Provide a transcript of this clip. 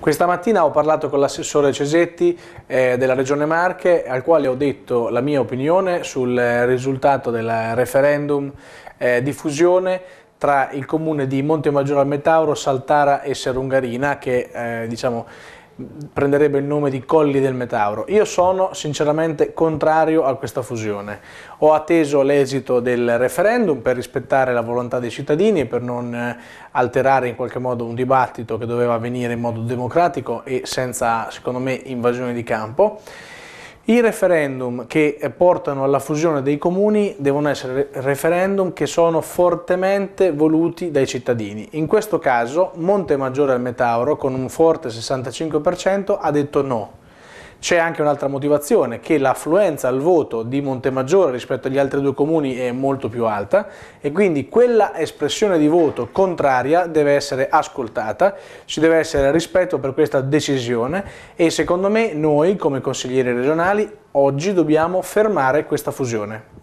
Questa mattina ho parlato con l'assessore Cesetti eh, della Regione Marche al quale ho detto la mia opinione sul risultato del referendum eh, di fusione tra il comune di Monte Maggiore al Metauro, Saltara e Serungarina che eh, diciamo, prenderebbe il nome di Colli del Metauro. Io sono sinceramente contrario a questa fusione. Ho atteso l'esito del referendum per rispettare la volontà dei cittadini e per non eh, alterare in qualche modo un dibattito che doveva avvenire in modo democratico e senza, secondo me, invasione di campo. I referendum che eh, portano alla fusione dei comuni devono essere referendum che sono fortemente voluti dai cittadini. In questo caso Monte Maggiore al Metauro con un forte 65% ha detto no c'è anche un'altra motivazione, che l'affluenza al voto di Montemaggiore rispetto agli altri due comuni è molto più alta e quindi quella espressione di voto contraria deve essere ascoltata, ci deve essere rispetto per questa decisione e secondo me noi come consiglieri regionali oggi dobbiamo fermare questa fusione.